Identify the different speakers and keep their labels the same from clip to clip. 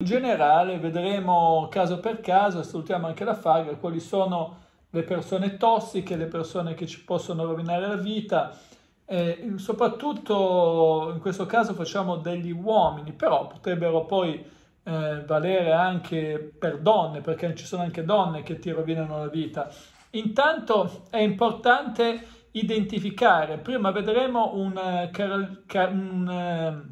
Speaker 1: In generale vedremo caso per caso, salutiamo anche la Faga, quali sono le persone tossiche, le persone che ci possono rovinare la vita, eh, soprattutto in questo caso facciamo degli uomini, però potrebbero poi eh, valere anche per donne, perché ci sono anche donne che ti rovinano la vita. Intanto è importante identificare, prima vedremo un, eh, un eh,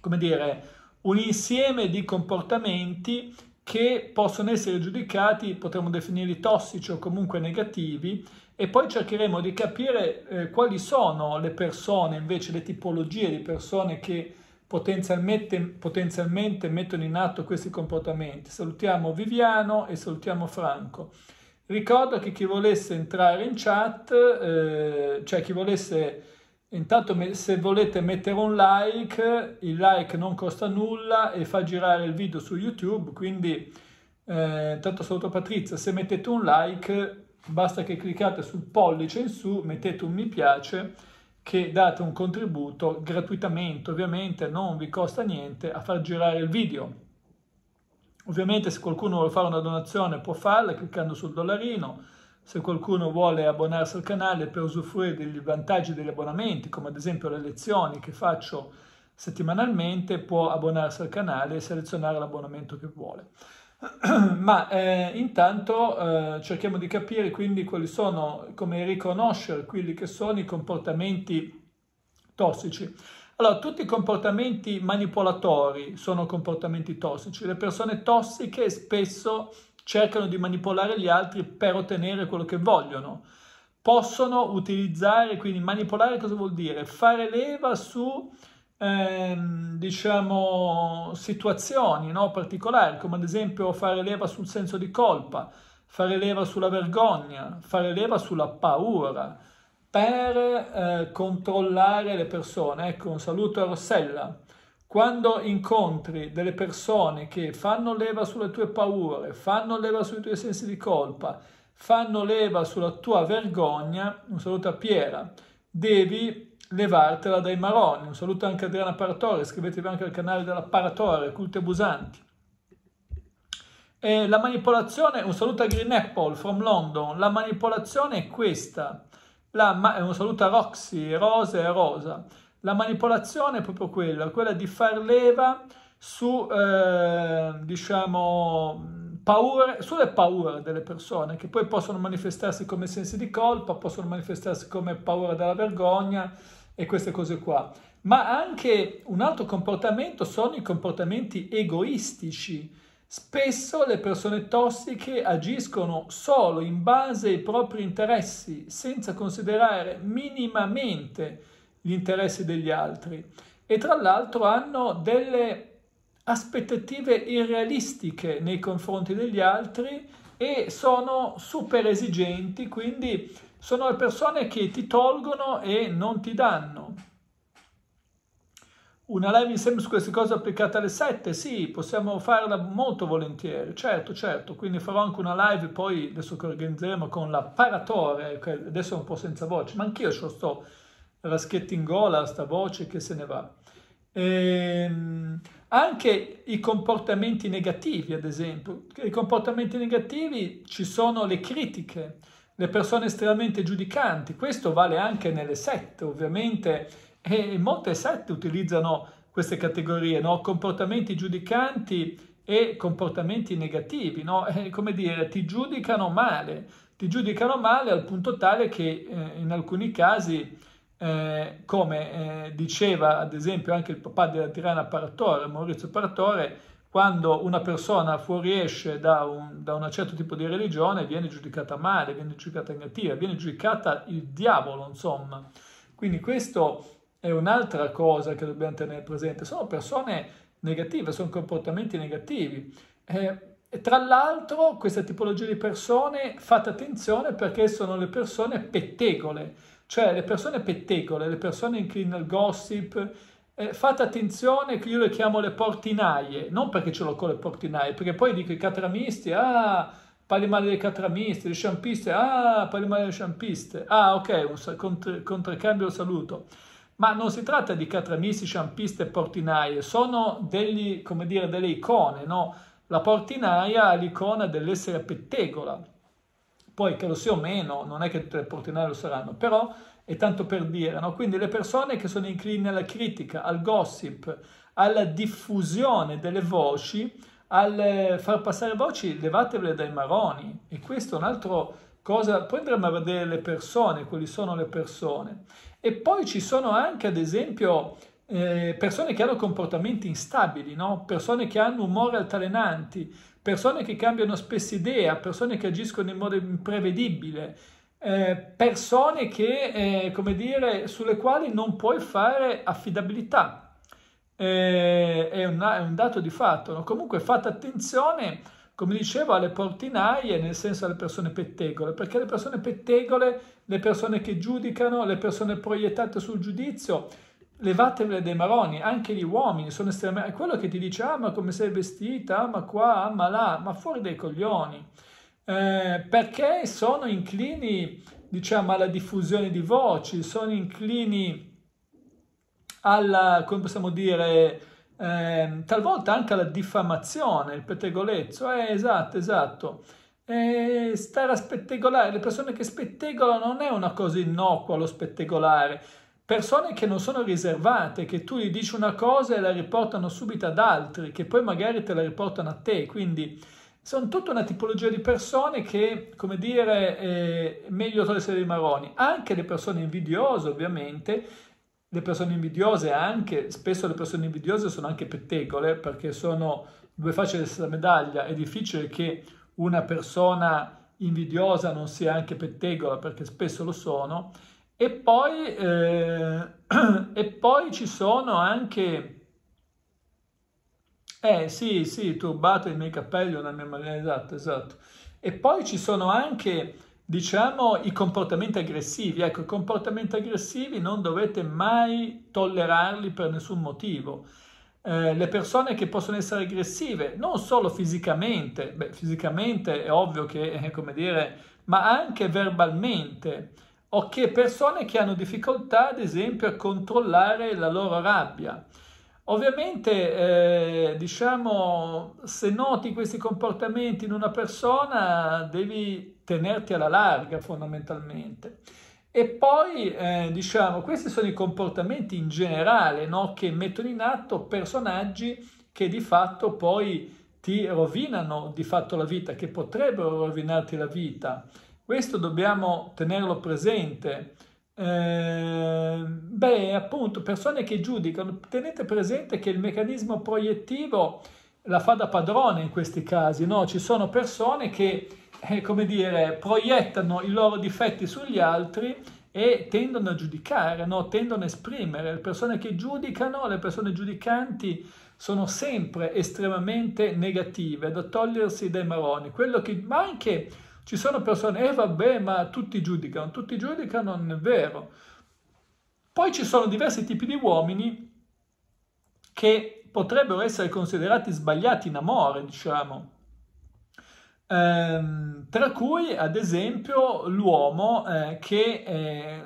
Speaker 1: come dire, un insieme di comportamenti che possono essere giudicati, potremmo definirli tossici o comunque negativi, e poi cercheremo di capire eh, quali sono le persone, invece le tipologie di persone che potenzialmente, potenzialmente mettono in atto questi comportamenti. Salutiamo Viviano e salutiamo Franco. Ricordo che chi volesse entrare in chat, eh, cioè chi volesse Intanto se volete mettere un like, il like non costa nulla e fa girare il video su YouTube, quindi eh, tanto saluto Patrizia, se mettete un like basta che cliccate sul pollice in su, mettete un mi piace, che date un contributo gratuitamente, ovviamente non vi costa niente, a far girare il video. Ovviamente se qualcuno vuole fare una donazione può farla cliccando sul dollarino, se qualcuno vuole abbonarsi al canale per usufruire degli vantaggi degli abbonamenti, come ad esempio le lezioni che faccio settimanalmente, può abbonarsi al canale e selezionare l'abbonamento che vuole. Ma eh, intanto eh, cerchiamo di capire quindi quali sono, come riconoscere quelli che sono i comportamenti tossici. Allora, tutti i comportamenti manipolatori sono comportamenti tossici. Le persone tossiche spesso cercano di manipolare gli altri per ottenere quello che vogliono. Possono utilizzare, quindi manipolare cosa vuol dire? Fare leva su ehm, diciamo situazioni no? particolari, come ad esempio fare leva sul senso di colpa, fare leva sulla vergogna, fare leva sulla paura per eh, controllare le persone. Ecco, un saluto a Rossella. Quando incontri delle persone che fanno leva sulle tue paure, fanno leva sui tuoi sensi di colpa, fanno leva sulla tua vergogna, un saluto a Piera, devi levartela dai maroni. Un saluto anche a Adriana Paratore, iscrivetevi anche al canale della Paratore, Culte Abusanti. E la manipolazione, un saluto a Green Apple from London, la manipolazione è questa. La, un saluto a Roxy, Rosa e Rosa. La manipolazione è proprio quella, quella di far leva su, eh, diciamo, paure, sulle paure delle persone che poi possono manifestarsi come sensi di colpa, possono manifestarsi come paura della vergogna e queste cose qua. Ma anche un altro comportamento sono i comportamenti egoistici. Spesso le persone tossiche agiscono solo in base ai propri interessi, senza considerare minimamente gli interessi degli altri e tra l'altro hanno delle aspettative irrealistiche nei confronti degli altri e sono super esigenti, quindi sono le persone che ti tolgono e non ti danno. Una live insieme su queste cose applicate alle 7? Sì, possiamo farla molto volentieri, certo, certo. Quindi farò anche una live poi, adesso che organizzeremo, con l'apparatore, eh, che adesso è un po' senza voce, ma anch'io ce lo sto raschettingola, sta voce che se ne va. Ehm, anche i comportamenti negativi, ad esempio. I comportamenti negativi ci sono le critiche, le persone estremamente giudicanti. Questo vale anche nelle sette, ovviamente, e molte sette utilizzano queste categorie, no? comportamenti giudicanti e comportamenti negativi, no? eh, come dire, ti giudicano male, ti giudicano male al punto tale che eh, in alcuni casi eh, come eh, diceva ad esempio anche il papà della Tirana Paratore, Maurizio Paratore, quando una persona fuoriesce da un, da un certo tipo di religione viene giudicata male, viene giudicata negativa, viene giudicata il diavolo, insomma. Quindi questo è un'altra cosa che dobbiamo tenere presente. Sono persone negative, sono comportamenti negativi. Eh, tra l'altro questa tipologia di persone fate attenzione perché sono le persone pettegole, cioè le persone pettegole, le persone incline al gossip, eh, fate attenzione che io le chiamo le portinaie, non perché ce l'ho con le portinaie, perché poi dico i catramisti, ah, parli male dei catramisti, le sciampiste, ah, parli male delle sciampiste, ah, ok, un contr- contraccambio saluto. Ma non si tratta di catramisti, sciampiste e portinaie, sono degli, come dire, delle icone, no? La portinaia ha l'icona dell'essere pettegola, poi che lo sia o meno, non è che tutte le portinaie lo saranno, però è tanto per dire, no? quindi le persone che sono incline alla critica, al gossip, alla diffusione delle voci, al eh, far passare voci, levatevele dai maroni e questo è un altro cosa, poi andremo a vedere le persone, quali sono le persone. E poi ci sono anche, ad esempio, eh, persone che hanno comportamenti instabili, no? persone che hanno umori altalenanti, persone che cambiano spesso idea, persone che agiscono in modo imprevedibile, eh, persone che, eh, come dire, sulle quali non puoi fare affidabilità. Eh, è un, è, un, dato di fatto. No? Comunque fate attenzione, come dicevo, alle portinaie, nel senso alle persone pettegole, perché le persone pettegole, le persone che giudicano, le persone proiettate sul giudizio, levatemele dei maroni, anche gli uomini sono estremamente... È quello che ti dice, ah ma come sei vestita, ah ma qua, ah ma là, ma fuori dai coglioni. Eh, perché sono inclini, diciamo, alla diffusione di voci, sono inclini alla, come possiamo dire, eh, talvolta anche alla diffamazione, il pettegolezzo. Eh, esatto, esatto. E stare a spettegolare, le persone che spettegolano non è una cosa innocua lo spettegolare, persone che non sono riservate, che tu gli dici una cosa e la riportano subito ad altri, che poi magari te la riportano a te, quindi sono tutta una tipologia di persone che, come dire, è meglio togliersi dei maroni, anche le persone invidiose ovviamente, le persone invidiose anche, spesso le persone invidiose sono anche pettegole perché sono due facce della stessa medaglia, è difficile che una persona invidiosa non sia anche pettegola perché spesso lo sono, e poi, eh, e poi ci sono anche... Eh sì, sì, turbate i miei capelli, una mia maniera, esatto, esatto. E poi ci sono anche, diciamo, i comportamenti aggressivi. Ecco, i comportamenti aggressivi non dovete mai tollerarli per nessun motivo. Eh, le persone che possono essere aggressive, non solo fisicamente, beh, fisicamente è ovvio che, eh, come dire, ma anche verbalmente o che persone che hanno difficoltà, ad esempio, a controllare la loro rabbia. Ovviamente, eh, diciamo, se noti questi comportamenti in una persona, devi tenerti alla larga fondamentalmente. E poi, eh, diciamo, questi sono i comportamenti in generale no? che mettono in atto personaggi che di fatto poi ti rovinano di fatto la vita, che potrebbero rovinarti la vita. Questo dobbiamo tenerlo presente. Eh, beh, appunto, persone che giudicano, tenete presente che il meccanismo proiettivo la fa da padrone in questi casi, no? Ci sono persone che, eh, come dire, proiettano i loro difetti sugli altri e tendono a giudicare, no? tendono a esprimere. Le persone che giudicano, le persone giudicanti sono sempre estremamente negative, da togliersi dai maroni. Quello che, ma anche ci sono persone, eh vabbè, ma tutti giudicano, tutti giudicano, non è vero. Poi ci sono diversi tipi di uomini che potrebbero essere considerati sbagliati in amore, diciamo. Ehm, tra cui, ad esempio, l'uomo eh, che... Eh,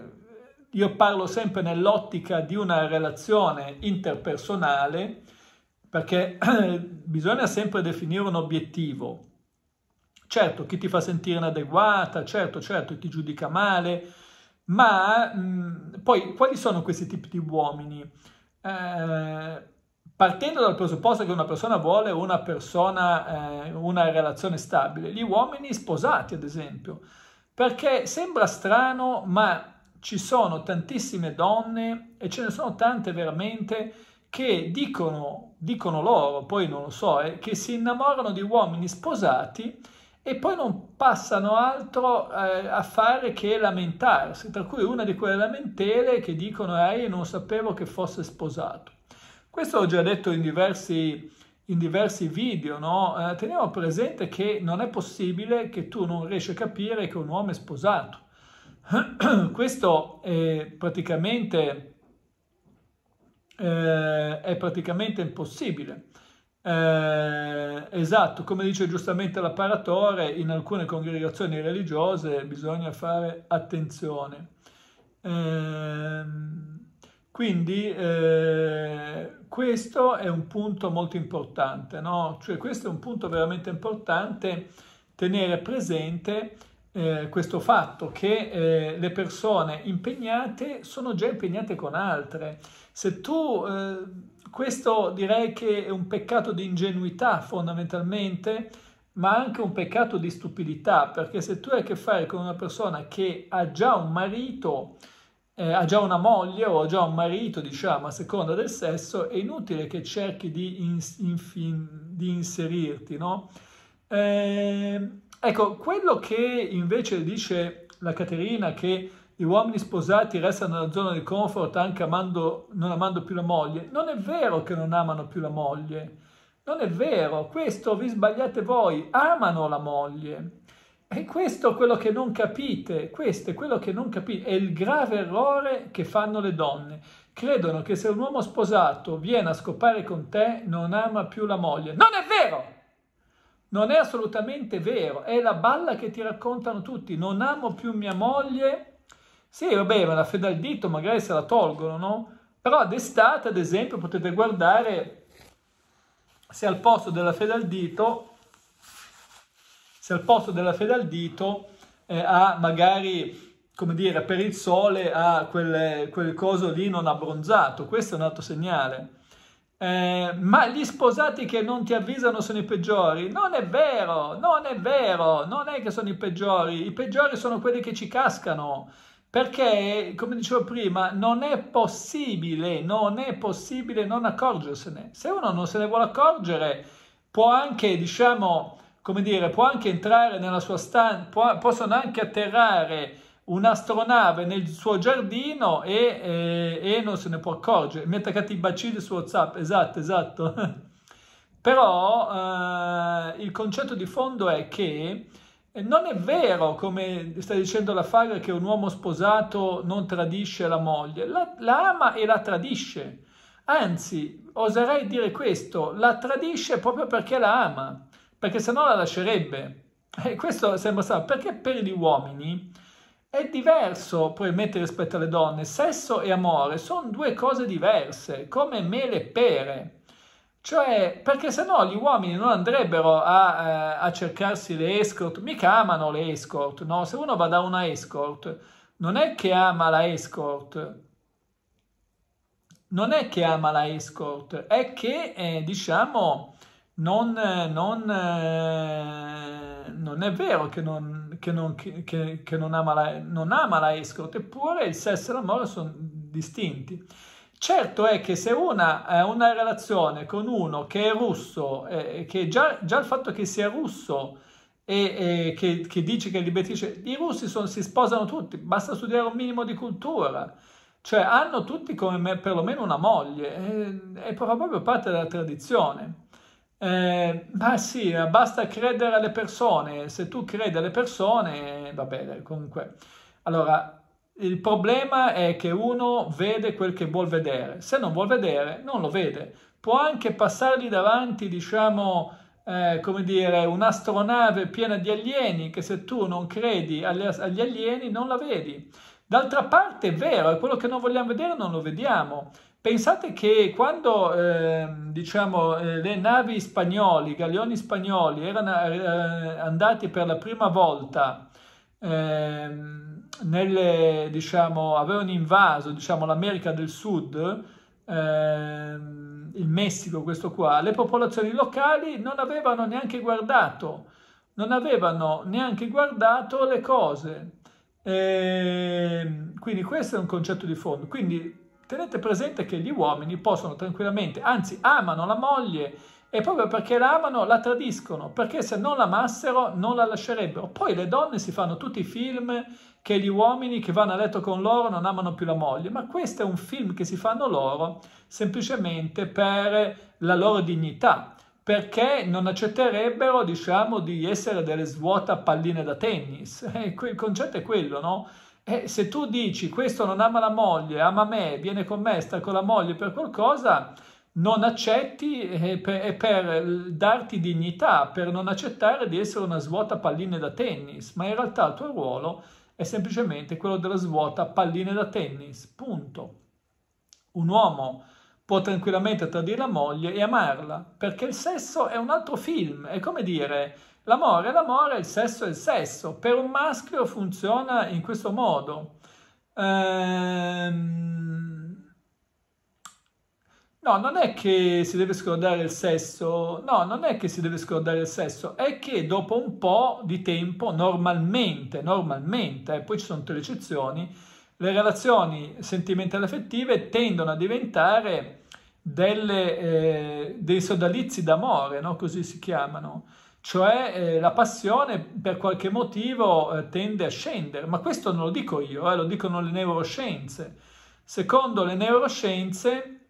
Speaker 1: io parlo sempre nell'ottica di una relazione interpersonale perché bisogna sempre definire un obiettivo Certo, chi ti fa sentire inadeguata, certo, certo, chi ti giudica male, ma mh, poi quali sono questi tipi di uomini? Eh, partendo dal presupposto che una persona vuole una persona, eh, una relazione stabile, gli uomini sposati ad esempio, perché sembra strano, ma ci sono tantissime donne e ce ne sono tante veramente che dicono, dicono loro, poi non lo so, eh, che si innamorano di uomini sposati e poi non passano altro eh, a fare che lamentarsi, tra cui una di quelle lamentele che dicono ah io non sapevo che fosse sposato. Questo ho già detto in diversi, in diversi video, no? eh, teniamo presente che non è possibile che tu non riesci a capire che un uomo è sposato. Questo è praticamente, eh, è praticamente impossibile. Eh, esatto, come dice giustamente l'apparatore, in alcune congregazioni religiose bisogna fare attenzione. Eh, quindi eh, questo è un punto molto importante, no? cioè questo è un punto veramente importante tenere presente eh, questo fatto che eh, le persone impegnate sono già impegnate con altre. Se tu, eh, questo direi che è un peccato di ingenuità fondamentalmente, ma anche un peccato di stupidità, perché se tu hai a che fare con una persona che ha già un marito, eh, ha già una moglie o ha già un marito, diciamo, a seconda del sesso, è inutile che cerchi di, in, in, di inserirti, no? Eh, Ecco, quello che invece dice la Caterina, che gli uomini sposati restano nella zona di comfort anche amando, non amando più la moglie, non è vero che non amano più la moglie. Non è vero, questo vi sbagliate voi, amano la moglie. E questo è quello che non capite, questo è quello che non capite, è il grave errore che fanno le donne. Credono che se un uomo sposato viene a scopare con te non ama più la moglie. Non è vero! Non è assolutamente vero, è la balla che ti raccontano tutti. Non amo più mia moglie. Sì, vabbè, ma la fede al dito magari se la tolgono, no? Però d'estate, ad esempio, potete guardare se al posto della fede al dito, se al posto della fede al dito eh, ha magari, come dire, per il sole ha quel, quel coso lì non abbronzato. Questo è un altro segnale eh, ma gli sposati che non ti avvisano sono i peggiori. Non è vero, non è vero, non è che sono i peggiori. I peggiori sono quelli che ci cascano. Perché, come dicevo prima, non è possibile, non è possibile non accorgersene. Se uno non se ne vuole accorgere, può anche, diciamo, come dire, può anche entrare nella sua stanza, possono anche atterrare un'astronave nel suo giardino e, e, eh, e, non se ne può accorgere. Mi ha attaccato i bacilli su WhatsApp, esatto, esatto. Però eh, il concetto di fondo è che non è vero, come sta dicendo la Fagra, che un uomo sposato non tradisce la moglie, la, la ama e la tradisce. Anzi, oserei dire questo, la tradisce proprio perché la ama, perché se no la lascerebbe. E eh, questo sembra strano, perché per gli uomini è diverso probabilmente rispetto alle donne. Sesso e amore sono due cose diverse, come mele e pere. Cioè, perché sennò gli uomini non andrebbero a, eh, a, cercarsi le escort, mica amano le escort, no? Se uno va da una escort, non è che ama la escort, non è che ama la escort, è che, eh, diciamo, non, non, eh, non è vero che non, che, non, che, che non, ama la, non ama la escort, eppure il sesso e l'amore sono distinti. Certo è che se una ha eh, una relazione con uno che è russo, eh, eh, che già, già, il fatto che sia russo e, e che, che, dice che è libertrice, i russi sono, si sposano tutti, basta studiare un minimo di cultura, cioè hanno tutti come me, perlomeno una moglie, è, eh, è proprio parte della tradizione. Eh, ma sì, basta credere alle persone. Se tu credi alle persone, va bene, comunque. Allora, il problema è che uno vede quel che vuol vedere. Se non vuol vedere, non lo vede. Può anche passargli davanti, diciamo, eh, come dire, un'astronave piena di alieni che se tu non credi agli, agli alieni non la vedi. D'altra parte è vero, è quello che non vogliamo vedere non lo vediamo. Pensate che quando ehm, diciamo, eh, diciamo, le navi spagnole, i galeoni spagnoli erano eh, andati per la prima volta, eh, nelle, diciamo, avevano invaso diciamo, l'America del Sud, ehm, il Messico questo qua, le popolazioni locali non avevano neanche guardato, non avevano neanche guardato le cose. E ehm, quindi questo è un concetto di fondo. Quindi Tenete presente che gli uomini possono tranquillamente, anzi amano la moglie e proprio perché la amano la tradiscono, perché se non l'amassero non la lascerebbero. Poi le donne si fanno tutti i film che gli uomini che vanno a letto con loro non amano più la moglie, ma questo è un film che si fanno loro semplicemente per la loro dignità, perché non accetterebbero, diciamo, di essere delle svuota palline da tennis. il eh, concetto è quello, no? E eh, se tu dici questo non ama la moglie, ama me, viene con me, sta con la moglie per qualcosa, non accetti e eh, per, e eh, per darti dignità, per non accettare di essere una svuota palline da tennis, ma in realtà il tuo ruolo è semplicemente quello della svuota palline da tennis, punto. Un uomo può tranquillamente tradire la moglie e amarla, perché il sesso è un altro film, è come dire L'amore è l'amore, il sesso è il sesso. Per un maschio funziona in questo modo. Ehm... No, non è che si deve scordare il sesso, no, non è che si deve scordare il sesso, è che dopo un po' di tempo, normalmente, normalmente, eh, poi ci sono tutte le eccezioni, le relazioni sentimentali affettive tendono a diventare delle, eh, dei sodalizi d'amore, no? così si chiamano cioè eh, la passione per qualche motivo eh, tende a scendere, ma questo non lo dico io, eh, lo dicono le neuroscienze. Secondo le neuroscienze,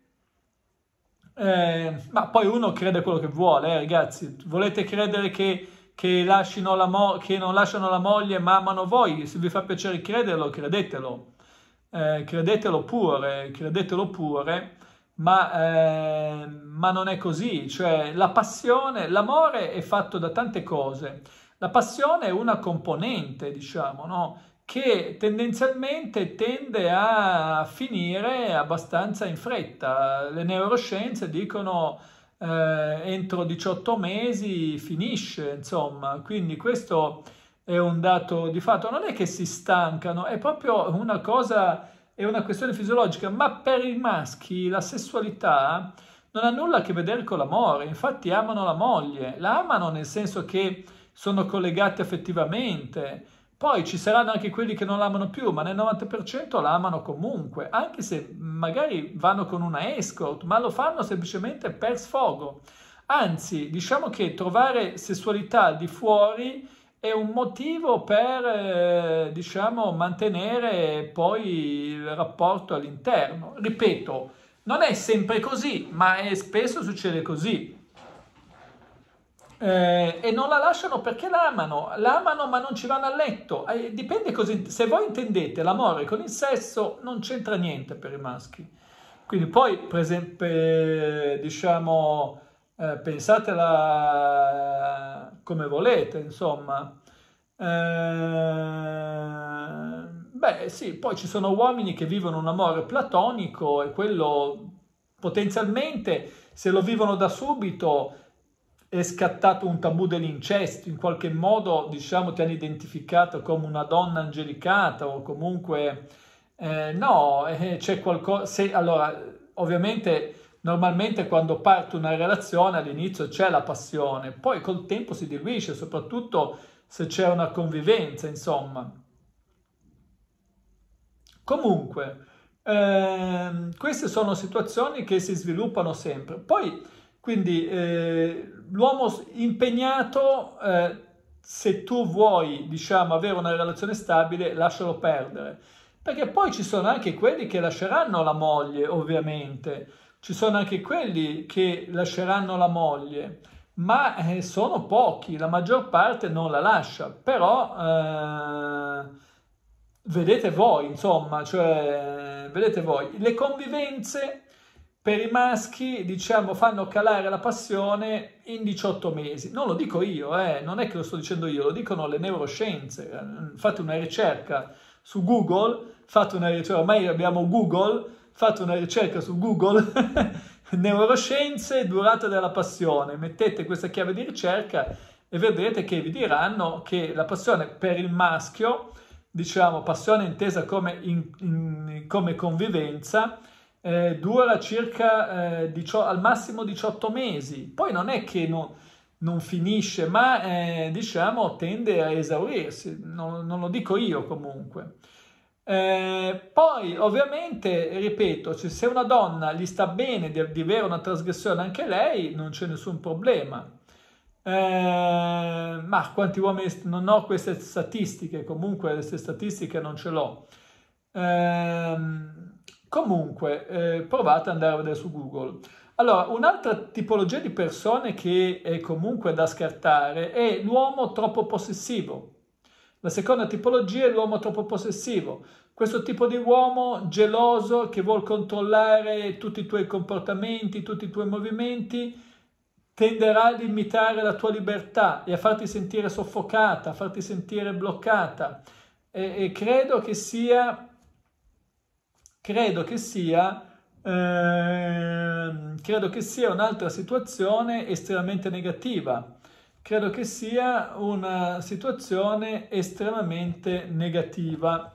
Speaker 1: eh, ma poi uno crede quello che vuole, eh, ragazzi, volete credere che, che, la che, non lasciano la moglie ma amano voi, se vi fa piacere crederlo, credetelo, eh, credetelo pure, credetelo pure ma, eh, ma non è così, cioè la passione, l'amore è fatto da tante cose, la passione è una componente, diciamo, no? che tendenzialmente tende a finire abbastanza in fretta. Le neuroscienze dicono eh, entro 18 mesi finisce, insomma, quindi questo è un dato di fatto. Non è che si stancano, è proprio una cosa è una questione fisiologica, ma per i maschi la sessualità non ha nulla a che vedere con l'amore, infatti amano la moglie, la amano nel senso che sono collegati affettivamente, poi ci saranno anche quelli che non l'amano più, ma nel 90% la amano comunque, anche se magari vanno con una escort, ma lo fanno semplicemente per sfogo. Anzi, diciamo che trovare sessualità di fuori è un motivo per eh, diciamo, mantenere poi il rapporto all'interno. Ripeto, non è sempre così, ma è, spesso succede così. Eh, e non la lasciano perché l'amano, l'amano ma non ci vanno a letto. Eh, dipende così. Se voi intendete l'amore con il sesso, non c'entra niente per i maschi. Quindi poi, per esempio, eh, diciamo, eh, pensatela eh, come volete, insomma. Eh, beh, sì, poi ci sono uomini che vivono un amore platonico e quello potenzialmente, se lo vivono da subito, è scattato un tabù dell'incesto, in qualche modo, diciamo, ti hanno identificato come una donna angelicata o comunque... Eh, no, eh, c'è qualcosa... Se, allora, ovviamente Normalmente quando parte una relazione all'inizio c'è la passione, poi col tempo si diluisce, soprattutto se c'è una convivenza, insomma. Comunque, ehm, queste sono situazioni che si sviluppano sempre. Poi, quindi, eh, l'uomo impegnato, eh, se tu vuoi, diciamo, avere una relazione stabile, lascialo perdere. Perché poi ci sono anche quelli che lasceranno la moglie, ovviamente, ci sono anche quelli che lasceranno la moglie, ma eh, sono pochi, la maggior parte non la lascia, però eh, vedete voi, insomma, cioè, vedete voi, le convivenze per i maschi, diciamo, fanno calare la passione in 18 mesi. Non lo dico io, eh, non è che lo sto dicendo io, lo dicono le neuroscienze. Fate una ricerca su Google, fate una ricerca, ormai abbiamo Google, fate una ricerca su Google, neuroscienze, durata della passione, mettete questa chiave di ricerca e vedrete che vi diranno che la passione per il maschio, diciamo passione intesa come, in, in, come convivenza, eh, dura circa eh, dicio, al massimo 18 mesi, poi non è che non, non finisce, ma eh, diciamo tende a esaurirsi, non, non lo dico io comunque. Eh, poi ovviamente, ripeto, cioè, se una donna gli sta bene di, di avere una trasgressione anche lei, non c'è nessun problema. Eh, ma quanti uomini non ho queste statistiche, comunque queste statistiche non ce l'ho. Eh, comunque, eh, provate ad andare a vedere su Google. Allora, un'altra tipologia di persone che è comunque da scartare è l'uomo troppo possessivo. La seconda tipologia è l'uomo troppo possessivo, questo tipo di uomo geloso che vuole controllare tutti i tuoi comportamenti, tutti i tuoi movimenti, tenderà a limitare la tua libertà e a farti sentire soffocata, a farti sentire bloccata. E, e credo che sia, credo che sia eh, credo che sia un'altra situazione estremamente negativa credo che sia una situazione estremamente negativa.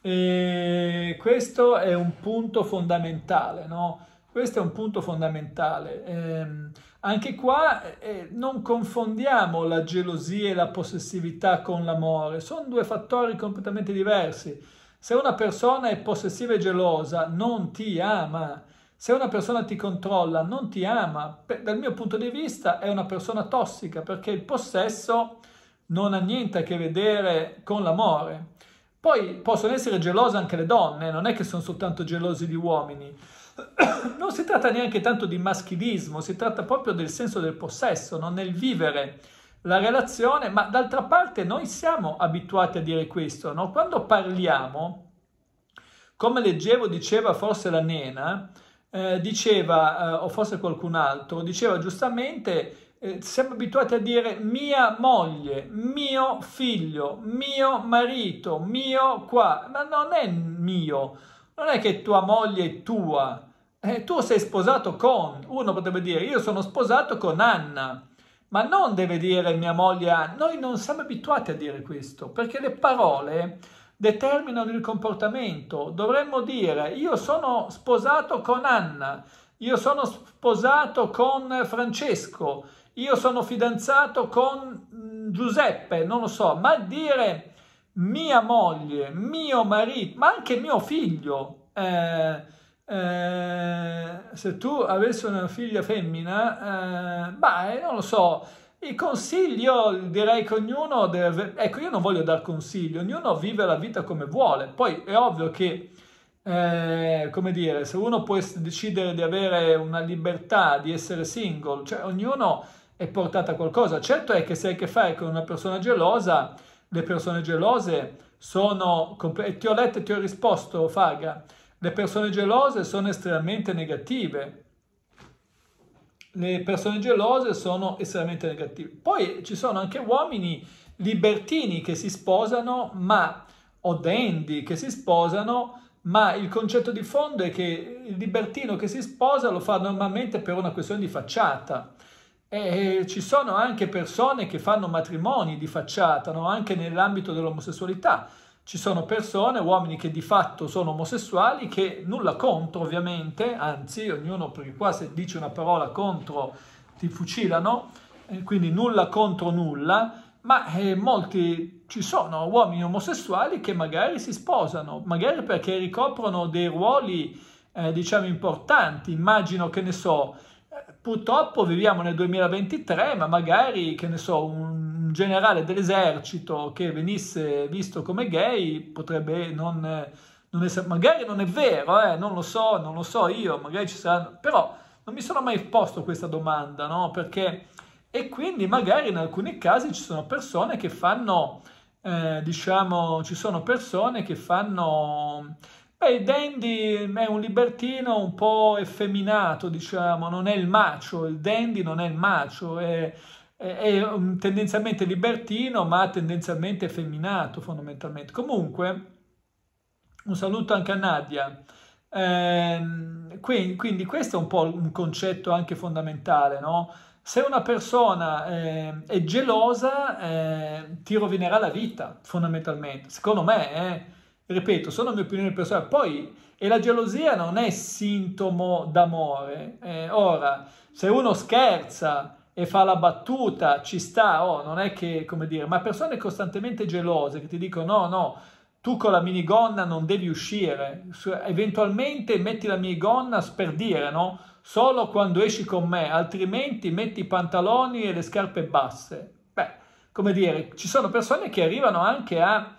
Speaker 1: E questo è un punto fondamentale, no? Questo è un punto fondamentale. Eh, anche qua eh, non confondiamo la gelosia e la possessività con l'amore, sono due fattori completamente diversi. Se una persona è possessiva e gelosa, non ti ama, se una persona ti controlla, non ti ama, dal mio punto di vista è una persona tossica perché il possesso non ha niente a che vedere con l'amore. Poi possono essere gelose anche le donne, non è che sono soltanto gelosi gli uomini. Non si tratta neanche tanto di maschilismo, si tratta proprio del senso del possesso, non nel vivere la relazione, ma d'altra parte noi siamo abituati a dire questo, no? Quando parliamo, come leggevo, diceva forse la nena, eh, diceva, eh, o forse qualcun altro, diceva giustamente, eh, siamo abituati a dire mia moglie, mio figlio, mio marito, mio qua, ma non è mio, non è che tua moglie è tua, eh, tu sei sposato con, uno potrebbe dire io sono sposato con Anna, ma non deve dire mia moglie Anna, noi non siamo abituati a dire questo, perché le parole determinano il comportamento. Dovremmo dire io sono sposato con Anna, io sono sposato con Francesco, io sono fidanzato con mm, Giuseppe, non lo so, ma dire mia moglie, mio marito, ma anche mio figlio. Eh, eh, se tu avessi una figlia femmina, eh, beh, non lo so, il consiglio, direi che ognuno deve... Ecco, io non voglio dar consiglio, ognuno vive la vita come vuole. Poi è ovvio che, eh, come dire, se uno può decidere di avere una libertà, di essere single, cioè ognuno è portato a qualcosa. Certo è che se hai a che fare con una persona gelosa, le persone gelose sono... E ti ho letto e ti ho risposto, Faga. Le persone gelose sono estremamente negative le persone gelose sono estremamente negative. Poi ci sono anche uomini libertini che si sposano, ma o dandy che si sposano, ma il concetto di fondo è che il libertino che si sposa lo fa normalmente per una questione di facciata. E ci sono anche persone che fanno matrimoni di facciata, no? anche nell'ambito dell'omosessualità. Ci sono persone, uomini che di fatto sono omosessuali, che nulla contro ovviamente, anzi ognuno perché qua se dice una parola contro ti fucilano, eh, quindi nulla contro nulla, ma eh, molti ci sono uomini omosessuali che magari si sposano, magari perché ricoprono dei ruoli eh, diciamo importanti, immagino che ne so, eh, purtroppo viviamo nel 2023, ma magari che ne so, un generale dell'esercito che venisse visto come gay potrebbe non, non essere, magari non è vero, eh, non lo so, non lo so io, magari ci saranno, però non mi sono mai posto questa domanda, no? Perché, e quindi magari in alcuni casi ci sono persone che fanno, eh, diciamo, ci sono persone che fanno... Beh, Dandy è un libertino un po' effeminato, diciamo, non è il macio, il Dandy non è il macio, è, è tendenzialmente libertino, ma tendenzialmente effeminato fondamentalmente. Comunque, un saluto anche a Nadia. Eh, quindi, quindi, questo è un po' un concetto anche fondamentale, no? Se una persona eh, è gelosa, eh, ti rovinerà la vita, fondamentalmente. Secondo me, eh, ripeto, sono le mia opinione personale. Poi, e la gelosia non è sintomo d'amore. Eh, ora, se uno scherza, e fa la battuta, ci sta, oh, non è che, come dire, ma persone costantemente gelose che ti dicono no, no, tu con la minigonna non devi uscire, eventualmente metti la minigonna per dire, no? Solo quando esci con me, altrimenti metti i pantaloni e le scarpe basse. Beh, come dire, ci sono persone che arrivano anche a,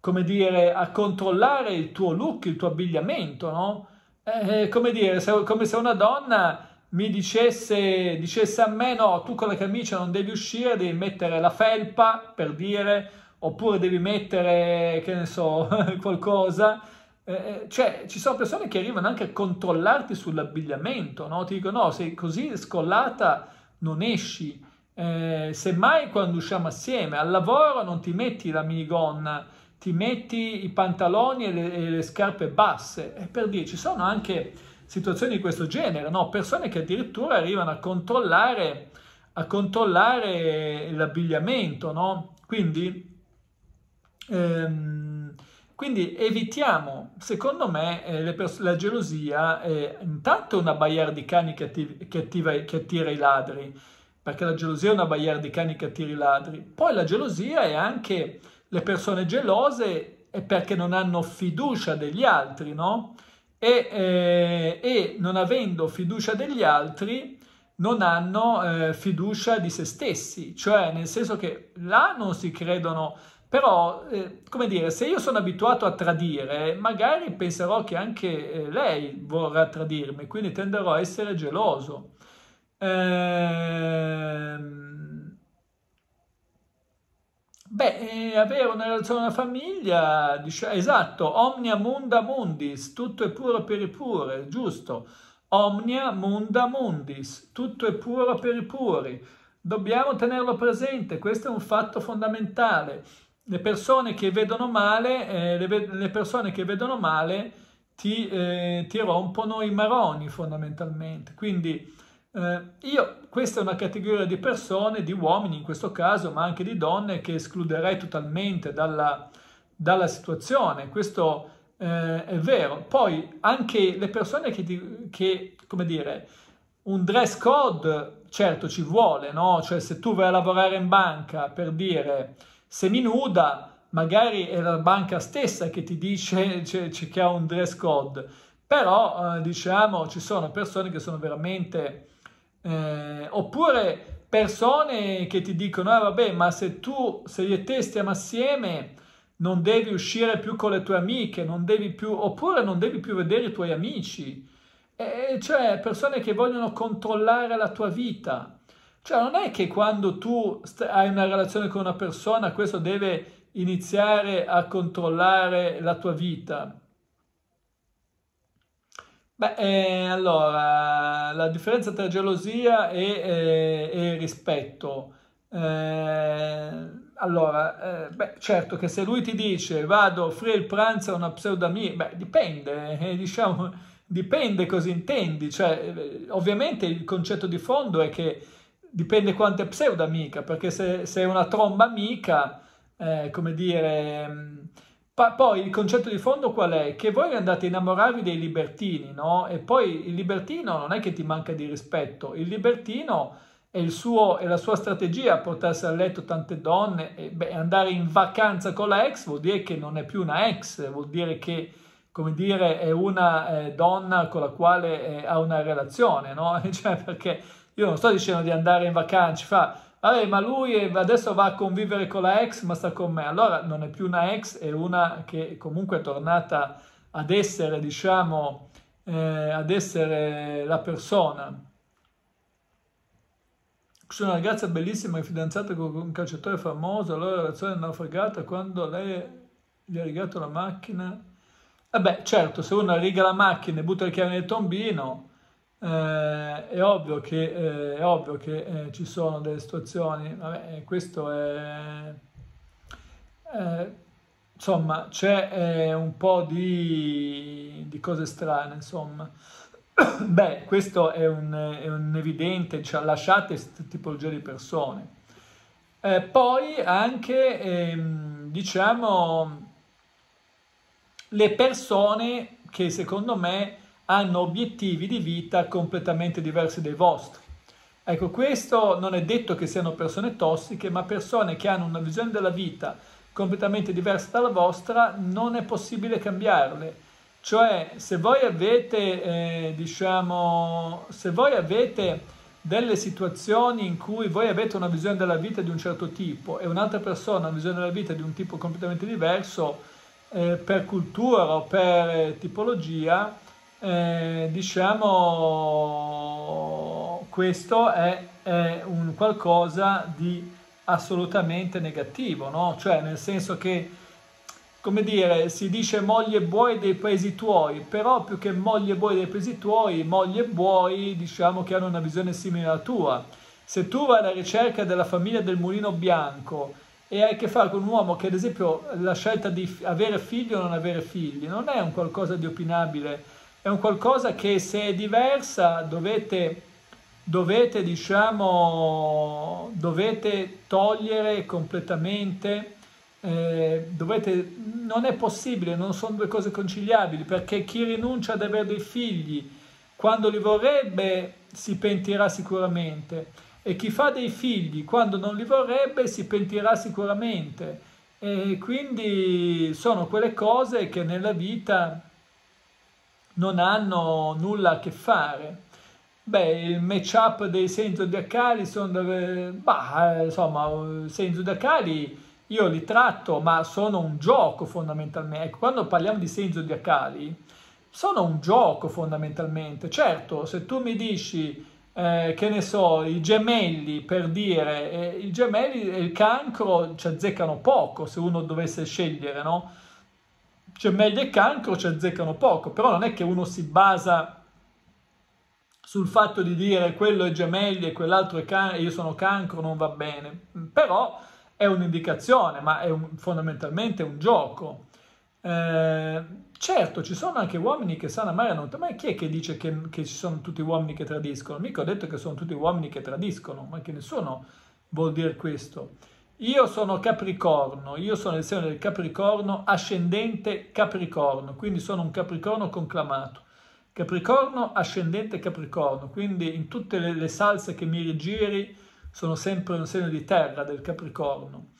Speaker 1: come dire, a controllare il tuo look, il tuo abbigliamento, no? Eh, eh come dire, se, come se una donna mi dicesse, dicesse a me no, tu con la camicia non devi uscire, devi mettere la felpa per dire, oppure devi mettere, che ne so, qualcosa. Eh, eh, cioè, ci sono persone che arrivano anche a controllarti sull'abbigliamento, no? Ti dicono, no, sei così scollata, non esci. Eh, semmai quando usciamo assieme, al lavoro non ti metti la minigonna, ti metti i pantaloni e le, e le scarpe basse. E per dire, ci sono anche situazioni di questo genere, no? persone che addirittura arrivano a controllare, a controllare l'abbigliamento, no? quindi, ehm, quindi, evitiamo, secondo me, eh, pers- la gelosia eh, è intanto una baia di cani che, attiv- che, attiva- che attira i ladri, perché la gelosia è una baia di cani che attira i ladri, poi la gelosia è anche le persone gelose perché non hanno fiducia degli altri, no? e, eh, e non avendo fiducia degli altri non hanno eh, fiducia di se stessi, cioè nel senso che là non si credono, però eh, come dire, se io sono abituato a tradire, magari penserò che anche eh, lei vorrà tradirmi, quindi tenderò a essere geloso. Ehm Beh, eh, avere una relazione una famiglia, diciamo, esatto, omnia munda mundis, tutto è puro per i pure, giusto? Omnia munda mundis, tutto è puro per i puri. Dobbiamo tenerlo presente, questo è un fatto fondamentale. Le persone che vedono male, eh, le, le, persone che vedono male ti, eh, ti rompono i maroni fondamentalmente. Quindi eh, io, questa è una categoria di persone, di uomini in questo caso, ma anche di donne, che escluderei totalmente dalla, dalla situazione. Questo eh, è vero. Poi anche le persone che, che, come dire, un dress code, certo ci vuole, no? Cioè se tu vai a lavorare in banca per dire seminuda, magari è la banca stessa che ti dice cioè, che ha un dress code. Però eh, diciamo ci sono persone che sono veramente eh, oppure persone che ti dicono, ah vabbè, ma se tu, se io e te stiamo assieme, non devi uscire più con le tue amiche, non devi più, oppure non devi più vedere i tuoi amici. E cioè, persone che vogliono controllare la tua vita. Cioè, non è che quando tu hai una relazione con una persona, questo deve iniziare a controllare la tua vita. Beh, eh, allora, la differenza tra gelosia e, e, eh, e rispetto. Eh, allora, eh, beh, certo che se lui ti dice vado a offrire il pranzo a una pseudamia, beh, dipende, eh, diciamo, dipende cosa intendi. Cioè, eh, ovviamente il concetto di fondo è che dipende quanto è pseudamica, perché se, se è una tromba amica, come dire mm, Pa poi il concetto di fondo qual è? Che voi andate a innamorarvi dei libertini, no? E poi il libertino non è che ti manca di rispetto, il libertino è, il suo, è la sua strategia portarsi a letto tante donne e beh, andare in vacanza con la ex vuol dire che non è più una ex, vuol dire che come dire, è una eh, donna con la quale eh, ha una relazione, no? Cioè, perché io non sto dicendo di andare in vacanza, fa vabbè ma lui adesso va a convivere con la ex ma sta con me, allora non è più una ex, è una che comunque è tornata ad essere diciamo eh, ad essere la persona. Sono una ragazza bellissima, fidanzata con un calciatore famoso, allora la relazione è naufragata quando lei gli ha rigato la macchina. Vabbè, certo, se uno riga la macchina e butta le chiavi nel tombino, eh, è ovvio che, eh, è ovvio che eh, ci sono delle situazioni, vabbè, eh, questo è... Eh, insomma, c'è eh, un po' di, di, cose strane, insomma. Beh, questo è un, è un evidente, cioè lasciate queste tipologie di persone. poi anche, ehm, diciamo, le persone che secondo me hanno obiettivi di vita completamente diversi dai vostri. Ecco, questo non è detto che siano persone tossiche, ma persone che hanno una visione della vita completamente diversa dalla vostra, non è possibile cambiarle. Cioè, se voi avete, eh, diciamo, se voi avete delle situazioni in cui voi avete una visione della vita di un certo tipo e un'altra persona ha una visione della vita di un tipo completamente diverso, eh, per cultura o per eh, tipologia, eh, diciamo questo è, è, un qualcosa di assolutamente negativo, no? Cioè nel senso che, come dire, si dice moglie buoi dei paesi tuoi, però più che moglie buoi dei paesi tuoi, moglie buoi diciamo che hanno una visione simile alla tua. Se tu vai alla ricerca della famiglia del mulino bianco e hai a che fare con un uomo che ad esempio la scelta di avere figli o non avere figli non è un qualcosa di opinabile, è un qualcosa che se è diversa dovete, dovete, diciamo, dovete togliere completamente, eh, dovete, non è possibile, non sono due cose conciliabili, perché chi rinuncia ad avere dei figli quando li vorrebbe si pentirà sicuramente e chi fa dei figli quando non li vorrebbe si pentirà sicuramente e quindi sono quelle cose che nella vita non hanno nulla a che fare. Beh, il match-up dei semi-zodiacali sono... Dove, bah, insomma, semi-zodiacali io li tratto, ma sono un gioco fondamentalmente. Ecco, quando parliamo di semi-zodiacali, sono un gioco fondamentalmente. Certo, se tu mi dici, eh, che ne so, i gemelli, per dire, eh, i gemelli e il cancro ci azzeccano poco se uno dovesse scegliere, no? Cioè meglio e cancro ci azzeccano poco, però non è che uno si basa sul fatto di dire quello è gemelli e quell'altro è cancro, io sono cancro, non va bene. Però è un'indicazione, ma è un, fondamentalmente un gioco. Eh, certo, ci sono anche uomini che sanno amare la notte, ma chi è che dice che, che, ci sono tutti uomini che tradiscono? Mica ho detto che sono tutti uomini che tradiscono, ma che nessuno vuol dire questo. Io sono Capricorno, io sono il segno del Capricorno, ascendente Capricorno, quindi sono un Capricorno conclamato. Capricorno, ascendente Capricorno, quindi in tutte le, le salse che mi rigiri sono sempre un segno di terra del Capricorno.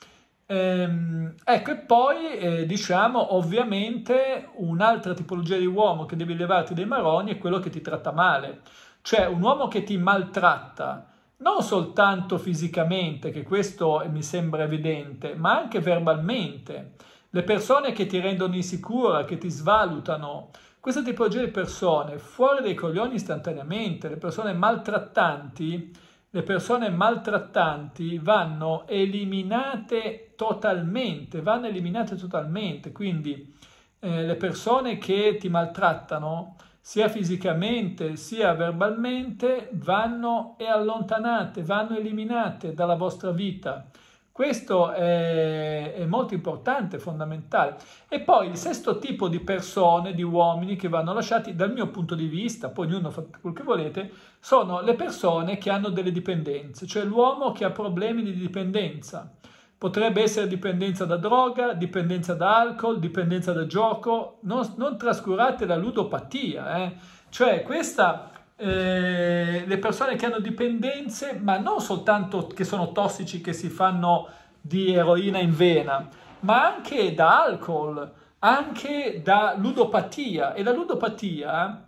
Speaker 1: Ehm, ecco, e poi eh, diciamo ovviamente un'altra tipologia di uomo che devi levarti dei maroni è quello che ti tratta male, cioè un uomo che ti maltratta, non soltanto fisicamente, che questo mi sembra evidente, ma anche verbalmente. Le persone che ti rendono insicura, che ti svalutano, questa tipologia di persone fuori dai coglioni istantaneamente, le persone maltrattanti, le persone maltrattanti vanno eliminate totalmente, vanno eliminate totalmente, quindi eh, le persone che ti maltrattano sia fisicamente sia verbalmente, vanno allontanate, vanno eliminate dalla vostra vita. Questo è, è, molto importante, fondamentale. E poi il sesto tipo di persone, di uomini che vanno lasciati, dal mio punto di vista, poi ognuno fa quel che volete, sono le persone che hanno delle dipendenze, cioè l'uomo che ha problemi di dipendenza. Potrebbe essere dipendenza da droga, dipendenza da alcol, dipendenza da gioco. Non, non trascurate la ludopatia. Eh. Cioè questa, eh, le persone che hanno dipendenze, ma non soltanto che sono tossici, che si fanno di eroina in vena, ma anche da alcol, anche da ludopatia. E la ludopatia... Eh,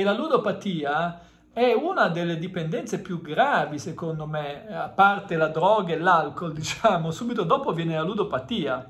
Speaker 1: e la ludopatia è una delle dipendenze più gravi, secondo me, a parte la droga e l'alcol, diciamo, subito dopo viene la ludopatia,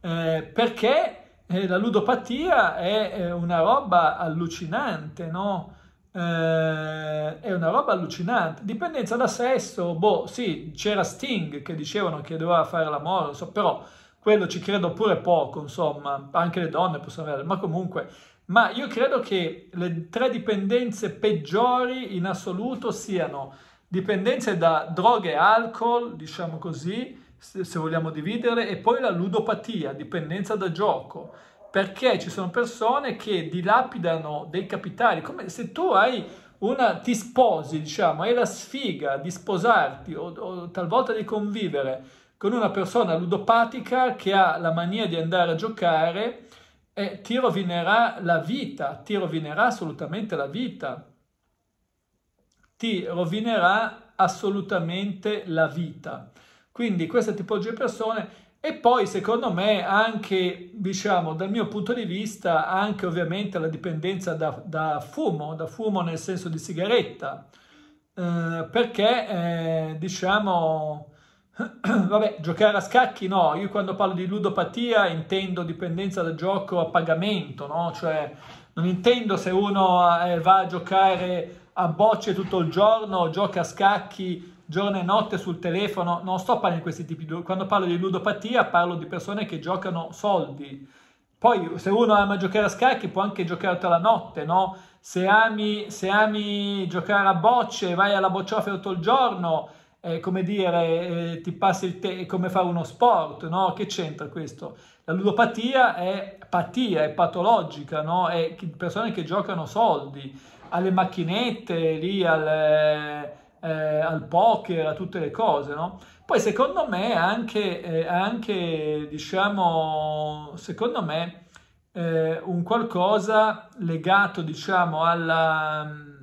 Speaker 1: eh, perché eh, la ludopatia è eh, una roba allucinante, no? Eh, è una roba allucinante. Dipendenza da sesso, boh, sì, c'era Sting che dicevano che doveva fare l'amore, so, però quello ci credo pure poco, insomma, anche le donne possono avere, ma comunque ma io credo che le tre dipendenze peggiori in assoluto siano dipendenze da droghe e alcol, diciamo così, se vogliamo dividerle, e poi la ludopatia, dipendenza da gioco, perché ci sono persone che dilapidano dei capitali, come se tu hai una, ti sposi, diciamo, hai la sfiga di sposarti o, o talvolta di convivere con una persona ludopatica che ha la mania di andare a giocare, eh, ti rovinerà la vita, ti rovinerà assolutamente la vita, ti rovinerà assolutamente la vita. Quindi questa tipologia di persone e poi secondo me anche, diciamo, dal mio punto di vista, anche ovviamente la dipendenza da, da fumo, da fumo nel senso di sigaretta, eh, perché eh, diciamo Vabbè, giocare a scacchi no, io quando parlo di ludopatia intendo dipendenza da gioco a pagamento, no? Cioè non intendo se uno eh, va a giocare a bocce tutto il giorno, gioca a scacchi giorno e notte sul telefono, non sto parlando di questi tipi di... Quando parlo di ludopatia parlo di persone che giocano soldi. Poi se uno ama giocare a scacchi può anche giocare tutta la notte, no? Se ami, se ami giocare a bocce, vai alla bocciofera tutto il giorno eh, come dire, eh, ti passi il te- come fare uno sport, no? Che c'entra questo? La ludopatia è patia, è patologica, no? È persone che giocano soldi alle macchinette, lì al, eh, eh, al poker, a tutte le cose, no? Poi secondo me anche, eh, anche diciamo, secondo me eh, un qualcosa legato, diciamo, alla... Mm,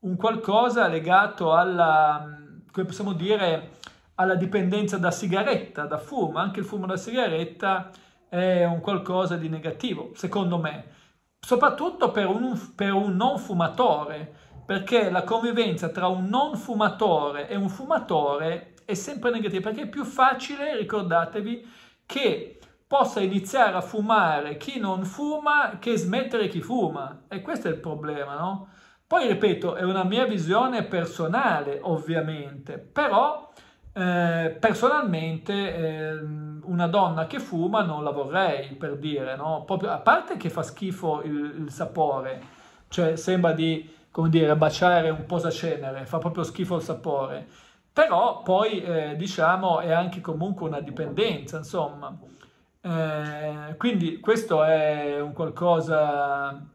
Speaker 1: un qualcosa legato alla mm, come possiamo dire, alla dipendenza da sigaretta, da fumo. Anche il fumo da sigaretta è un qualcosa di negativo, secondo me. Soprattutto per un, per un non fumatore, perché la convivenza tra un non fumatore e un fumatore è sempre negativa, perché è più facile, ricordatevi, che possa iniziare a fumare chi non fuma che smettere chi fuma. E questo è il problema, no? Poi ripeto, è una mia visione personale ovviamente, però eh, personalmente eh, una donna che fuma non la vorrei per dire, no? Proprio, a parte che fa schifo il, il sapore, cioè sembra di come dire, baciare un posacenere, fa proprio schifo il sapore. Però poi, eh, diciamo, è anche comunque una dipendenza, insomma. Eh, quindi questo è un qualcosa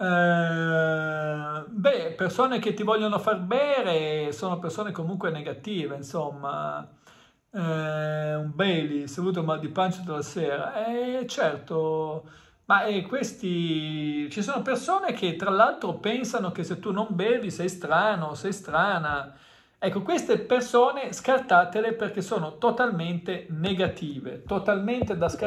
Speaker 1: eh, beh, persone che ti vogliono far bere sono persone comunque negative, insomma. Eh, un Bailey, saluto mal di pancia della sera. Eh, certo, ma eh, questi... Ci sono persone che tra l'altro pensano che se tu non bevi sei strano, sei strana. Ecco, queste persone scartatele perché sono totalmente negative, totalmente da scartare.